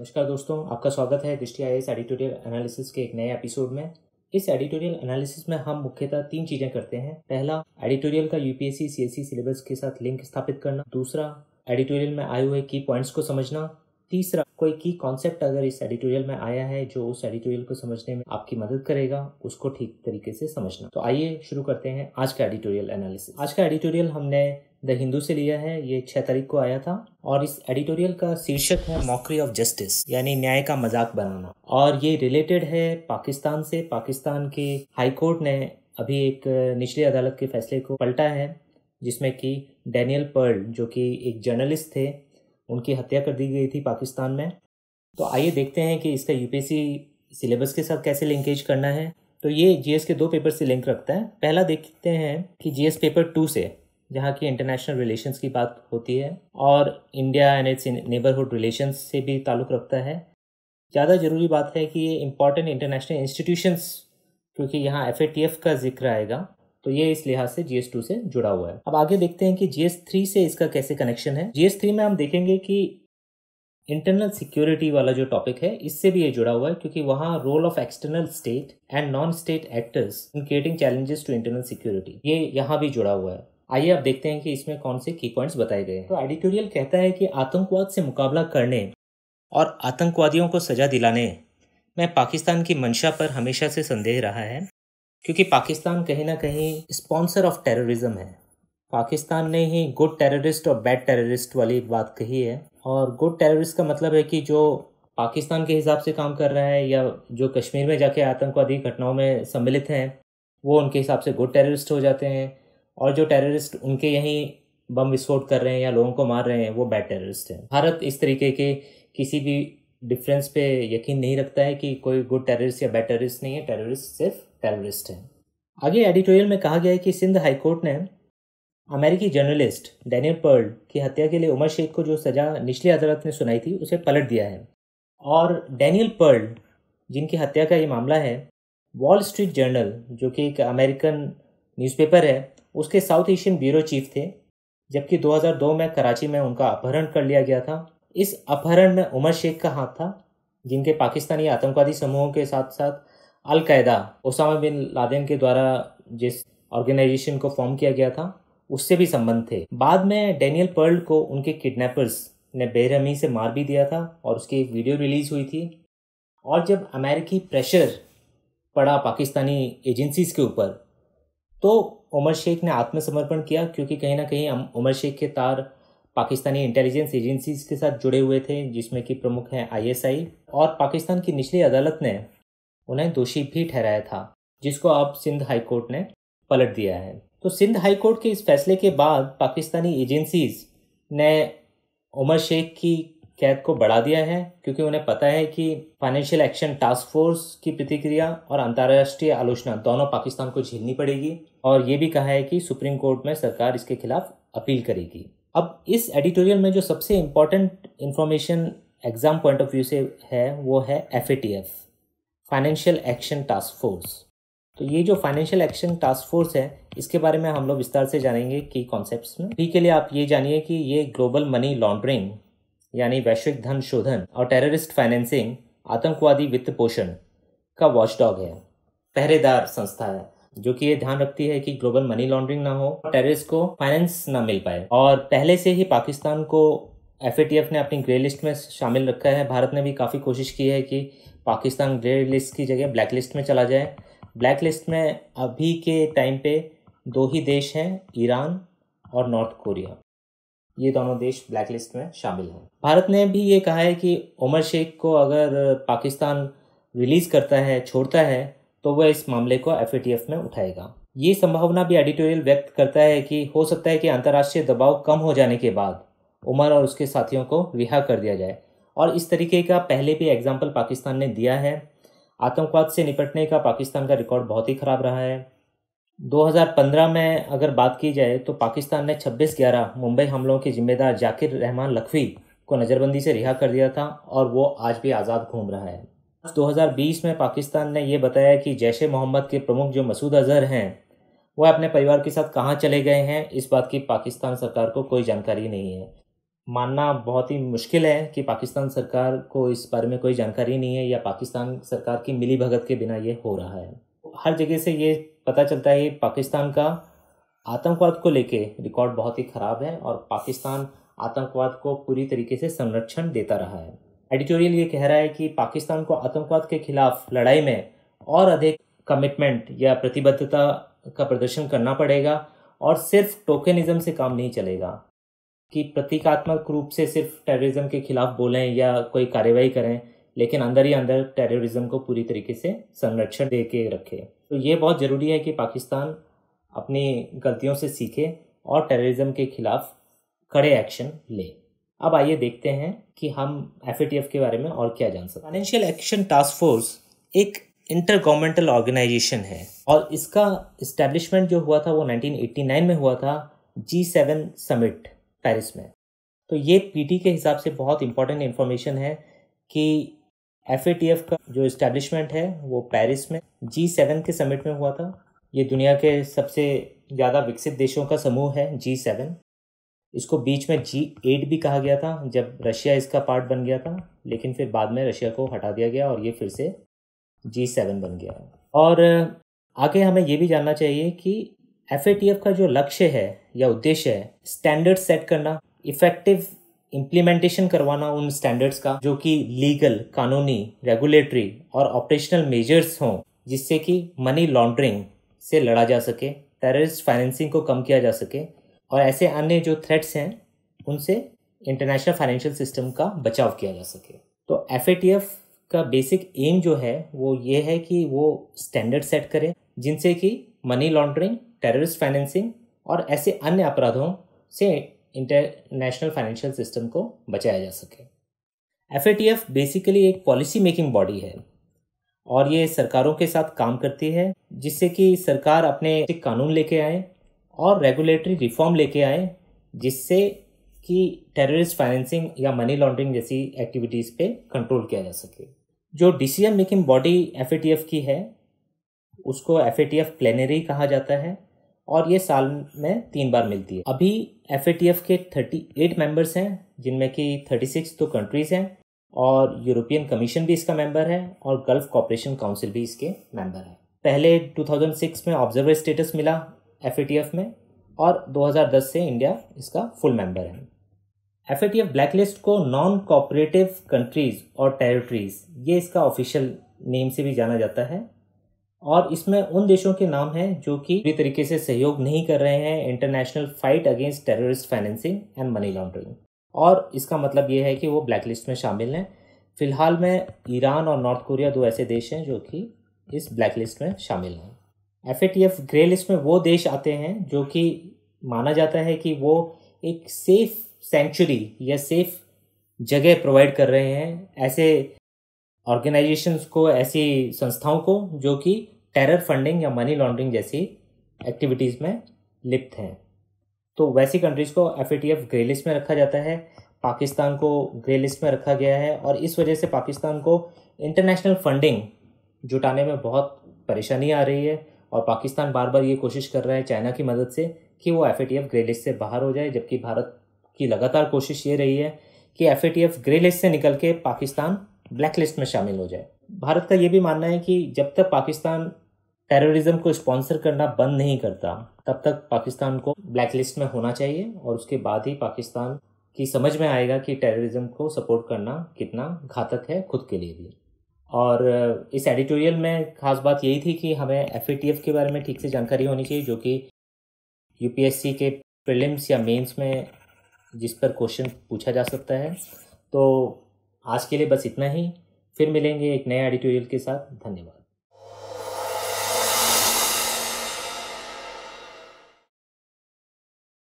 नमस्कार दोस्तों आपका स्वागत है दृष्टि आई एडिटोरियल एनालिसिस के एक नए एपिसोड में इस एडिटोरियल एनालिसिस में हम मुख्यतः तीन चीज़ें करते हैं पहला एडिटोरियल का यूपीएससी सीएससी सिलेबस के साथ लिंक स्थापित करना दूसरा एडिटोरियल में आए हुए की पॉइंट्स को समझना तीसरा कोई की कॉन्सेप्ट अगर इस एडिटोरियल में आया है जो उस एडिटोरियल को समझने में आपकी मदद करेगा उसको ठीक तरीके से समझना तो आइए शुरू करते हैं आज का एडिटोरियल एनालिसिस आज का एडिटोरियल हमने द हिंदू से लिया है ये छह तारीख को आया था और इस एडिटोरियल का शीर्षक है मॉकरी ऑफ जस्टिस यानी न्याय का मजाक बनाना और ये रिलेटेड है पाकिस्तान से पाकिस्तान के हाई कोर्ट ने अभी एक निचली अदालत के फैसले को पलटा है जिसमें कि डैनियल पर्ल जो कि एक जर्नलिस्ट थे उनकी हत्या कर दी गई थी पाकिस्तान में तो आइए देखते हैं कि इसका यूपीएससी सिलेबस के साथ कैसे लिंकेज करना है तो ये जीएस के दो पेपर से लिंक रखता है पहला देखते हैं कि जीएस पेपर टू से जहाँ की इंटरनेशनल रिलेशंस की बात होती है और India and its neighbourhood relations से भी ताल्लुक़ रखता है ज़्यादा ज़रूरी बात है कि ये इम्पॉर्टेंट इंटरनेशनल इंस्टीट्यूशंस क्योंकि यहाँ एफ का जिक्र आएगा तो ये इस लिहाज से जी टू से जुड़ा हुआ है अब आगे देखते हैं कि जी थ्री से इसका कैसे कनेक्शन है जी थ्री में हम देखेंगे कि इंटरनल सिक्योरिटी वाला जो टॉपिक है इससे भी ये जुड़ा हुआ है क्योंकि वहाँ role of external state and non state actors in creating challenges to internal security ये यहाँ भी जुड़ा हुआ है आइए अब देखते हैं कि इसमें कौन से की पॉइंट्स बताए गए तो एडिटोरियल कहता है कि आतंकवाद से मुकाबला करने और आतंकवादियों को सजा दिलाने में पाकिस्तान की मंशा पर हमेशा से संदेह रहा है क्योंकि पाकिस्तान कहीं ना कहीं स्पॉन्सर ऑफ टेररिज्म है पाकिस्तान ने ही गुड टेररिस्ट और बैड टेररिस्ट वाली बात कही है और गुड टेररिस्ट का मतलब है कि जो पाकिस्तान के हिसाब से काम कर रहा है या जो कश्मीर में जाके आतंकवादी घटनाओं में सम्मिलित हैं वो उनके हिसाब से गुड टेररिस्ट हो जाते हैं और जो टेररिस्ट उनके यहीं बम विस्फोट कर रहे हैं या लोगों को मार रहे हैं वो बैड टेररिस्ट हैं भारत इस तरीके के किसी भी डिफरेंस पे यकीन नहीं रखता है कि कोई गुड टेररिस्ट या बैड टेररिस्ट नहीं है टेररिस्ट सिर्फ टेररिस्ट हैं आगे एडिटोरियल में कहा गया है कि सिंध हाईकोर्ट ने अमेरिकी जर्नलिस्ट डैनियल पर्ल की हत्या के लिए उमर शेख को जो सज़ा निचली अदालत ने सुनाई थी उसे पलट दिया है और डैनियल पर्ल जिनकी हत्या का ये मामला है वॉल स्ट्रीट जर्नल जो कि एक अमेरिकन न्यूज़पेपर है उसके साउथ एशियन ब्यूरो चीफ थे जबकि 2002 में कराची में उनका अपहरण कर लिया गया था इस अपहरण में उमर शेख का हाथ था जिनके पाकिस्तानी आतंकवादी समूहों के साथ साथ अलकायदा ओसामा बिन लादेन के द्वारा जिस ऑर्गेनाइजेशन को फॉर्म किया गया था उससे भी संबंध थे बाद में डेनियल पर्ल को उनके किडनैपर्स ने बेरहमी से मार भी दिया था और उसकी एक वीडियो रिलीज हुई थी और जब अमेरिकी प्रेशर पड़ा पाकिस्तानी एजेंसीज के ऊपर तो उमर शेख ने आत्मसमर्पण किया क्योंकि कहीं ना कहीं उमर शेख के तार पाकिस्तानी इंटेलिजेंस एजेंसीज के साथ जुड़े हुए थे जिसमें कि प्रमुख हैं आईएसआई और पाकिस्तान की निचली अदालत ने उन्हें दोषी भी ठहराया था जिसको अब सिंध हाई कोर्ट ने पलट दिया है तो सिंध हाईकोर्ट के इस फैसले के बाद पाकिस्तानी एजेंसीज ने उमर शेख की कैद को बढ़ा दिया है क्योंकि उन्हें पता है कि फाइनेंशियल एक्शन टास्क फोर्स की प्रतिक्रिया और अंतर्राष्ट्रीय आलोचना दोनों पाकिस्तान को झेलनी पड़ेगी और ये भी कहा है कि सुप्रीम कोर्ट में सरकार इसके खिलाफ अपील करेगी अब इस एडिटोरियल में जो सबसे important information exam point of view से है वो है F financial action task force तो ये जो फाइनेंशियल एक्शन टास्क फोर्स है इसके बारे में हम लोग विस्तार से जानेंगे की कॉन्सेप्ट में ठीक के लिए आप ये जानिए कि ये ग्लोबल मनी लॉन्ड्रिंग यानी वैश्विक धन शोधन और टेररिस्ट फाइनेंसिंग आतंकवादी वित्त पोषण का वॉचडॉग है पहरेदार संस्था है जो कि ये ध्यान रखती है कि ग्लोबल मनी लॉन्ड्रिंग ना हो टेररिस्ट को फाइनेंस ना मिल पाए और पहले से ही पाकिस्तान को एफ ने अपनी ग्रे लिस्ट में शामिल रखा है भारत ने भी काफ़ी कोशिश की है कि पाकिस्तान ग्रे लिस्ट की जगह ब्लैक लिस्ट में चला जाए ब्लैक लिस्ट में अभी के टाइम पे दो ही देश हैं ईरान और नॉर्थ कोरिया ये दोनों देश ब्लैकलिस्ट में शामिल हैं भारत ने भी ये कहा है कि उमर शेख को अगर पाकिस्तान रिलीज़ करता है छोड़ता है तो वह इस मामले को एफ में उठाएगा ये संभावना भी एडिटोरियल व्यक्त करता है कि हो सकता है कि अंतर्राष्ट्रीय दबाव कम हो जाने के बाद उमर और उसके साथियों को रिहा कर दिया जाए और इस तरीके का पहले भी एग्जाम्पल पाकिस्तान ने दिया है आतंकवाद से निपटने का पाकिस्तान का रिकॉर्ड बहुत ही ख़राब रहा है 2015 में अगर बात की जाए तो पाकिस्तान ने 26 ग्यारह मुंबई हमलों के जिम्मेदार जाकिर रहमान लखवी को नज़रबंदी से रिहा कर दिया था और वो आज भी आज़ाद घूम रहा है 2020 में पाकिस्तान ने ये बताया कि जैश ए मोहम्मद के प्रमुख जो मसूद अजहर हैं वह अपने परिवार के साथ कहाँ चले गए हैं इस बात की पाकिस्तान सरकार को कोई जानकारी नहीं है मानना बहुत ही मुश्किल है कि पाकिस्तान सरकार को इस बारे में कोई जानकारी नहीं है या पाकिस्तान सरकार की मिली भगत के बिना ये हो रहा है हर जगह से ये पता चलता है पाकिस्तान का आतंकवाद को लेके रिकॉर्ड बहुत ही ख़राब है और पाकिस्तान आतंकवाद को पूरी तरीके से संरक्षण देता रहा है एडिटोरियल ये कह रहा है कि पाकिस्तान को आतंकवाद के खिलाफ लड़ाई में और अधिक कमिटमेंट या प्रतिबद्धता का प्रदर्शन करना पड़ेगा और सिर्फ टोकनिज्म से काम नहीं चलेगा कि प्रतीकात्मक रूप से सिर्फ टेररिज्म के खिलाफ बोलें या कोई कार्रवाई करें लेकिन अंदर ही अंदर टेररिज्म को पूरी तरीके से संरक्षण दे के रखे तो ये बहुत ज़रूरी है कि पाकिस्तान अपनी गलतियों से सीखे और टेररिज्म के खिलाफ कड़े एक्शन ले अब आइए देखते हैं कि हम एफ के बारे में और क्या जान सकते फाइनेंशियल एक्शन टास्क फोर्स एक इंटर गवर्नमेंटल ऑर्गेनाइजेशन है और इसका इस्टेब्लिशमेंट जो हुआ था वो 1989 में हुआ था जी सेवन समिट पेरिस में तो ये पीटी के हिसाब से बहुत इंपॉर्टेंट इन्फॉर्मेशन है कि एफ का जो इस्टेब्लिशमेंट है वो पेरिस में जी सेवन के समिट में हुआ था ये दुनिया के सबसे ज़्यादा विकसित देशों का समूह है जी सेवन इसको बीच में जी एट भी कहा गया था जब रशिया इसका पार्ट बन गया था लेकिन फिर बाद में रशिया को हटा दिया गया और ये फिर से जी सेवन बन गया है और आगे हमें ये भी जानना चाहिए कि एफ का जो लक्ष्य है या उद्देश्य है स्टैंडर्ड सेट करना इफेक्टिव इम्प्लीमेंटेशन करवाना उन स्टैंडर्ड्स का जो कि लीगल कानूनी रेगुलेटरी और ऑपरेशनल मेजर्स हों जिससे कि मनी लॉन्ड्रिंग से लड़ा जा सके टेररिस्ट फाइनेंसिंग को कम किया जा सके और ऐसे अन्य जो थ्रेट्स हैं उनसे इंटरनेशनल फाइनेंशियल सिस्टम का बचाव किया जा सके तो एफ का बेसिक एम जो है वो ये है कि वो स्टैंडर्ड सेट करें जिनसे कि मनी लॉन्ड्रिंग टेररिस्ट फाइनेंसिंग और ऐसे अन्य अपराधों से इंटरनेशनल फाइनेंशियल सिस्टम को बचाया जा सके एफ बेसिकली एक पॉलिसी मेकिंग बॉडी है और ये सरकारों के साथ काम करती है जिससे कि सरकार अपने कानून लेके आए और रेगुलेटरी रिफॉर्म लेके आए जिससे कि टेररिस्ट फाइनेंसिंग या मनी लॉन्ड्रिंग जैसी एक्टिविटीज़ पे कंट्रोल किया जा सके जो डिसीजन मेकिंग बॉडी एफ की है उसको एफ प्लेनरी कहा जाता है और ये साल में तीन बार मिलती है अभी एफ के थर्टी एट मेम्बर्स हैं जिनमें कि सिक्स तो कंट्रीज़ हैं और यूरोपियन कमीशन भी इसका मेंबर है और गल्फ कॉपरेशन काउंसिल भी इसके मेंबर है पहले 2006 में ऑब्जर्वर स्टेटस मिला एफ में और 2010 से इंडिया इसका फुल मेंबर है एफ ब्लैक लिस्ट को नॉन कॉपरेटिव कंट्रीज़ और टेरिटरीज़ ये इसका ऑफिशियल नेम से भी जाना जाता है और इसमें उन देशों के नाम हैं जो कि पूरी तरीके से सहयोग नहीं कर रहे हैं international fight against terrorist financing and money laundering और इसका मतलब ये है कि वो ब्लैक लिस्ट में शामिल हैं फिलहाल में ईरान और नॉर्थ कोरिया दो ऐसे देश हैं जो कि इस ब्लैक लिस्ट में शामिल हैं F A T F grey list में वो देश आते हैं जो कि माना जाता है कि वो एक सेफ सेंचुरी या सेफ जगह प्रोवाइड कर रहे हैं ऐसे ऑर्गेनाइजेशंस को ऐसी संस्थाओं को जो कि टेरर फंडिंग या मनी लॉन्ड्रिंग जैसी एक्टिविटीज़ में लिप्त हैं तो वैसी कंट्रीज़ को F A T F grey list में रखा जाता है पाकिस्तान को ग्रे लिस्ट में रखा गया है और इस वजह से पाकिस्तान को इंटरनेशनल फंडिंग जुटाने में बहुत परेशानी आ रही है और पाकिस्तान बार बार ये कोशिश कर रहा है चाइना की मदद से कि वो F A T F grey list से बाहर हो जाए जबकि भारत की लगातार कोशिश ये रही है कि F A T F grey list से निकल के पाकिस्तान ब्लैक लिस्ट में शामिल हो जाए भारत का ये भी मानना है कि जब तक पाकिस्तान टेररिज्म को स्पॉन्सर करना बंद नहीं करता तब तक पाकिस्तान को ब्लैक लिस्ट में होना चाहिए और उसके बाद ही पाकिस्तान की समझ में आएगा कि टेररिज्म को सपोर्ट करना कितना घातक है खुद के लिए भी और इस एडिटोरियल में खास बात यही थी कि हमें एफ के बारे में ठीक से जानकारी होनी चाहिए जो कि यूपीएससी के प्रिलिम्स या मेंस में जिस पर क्वेश्चन पूछा जा सकता है तो आज के लिए बस इतना ही फिर मिलेंगे एक नए एडिटोरियल के साथ धन्यवाद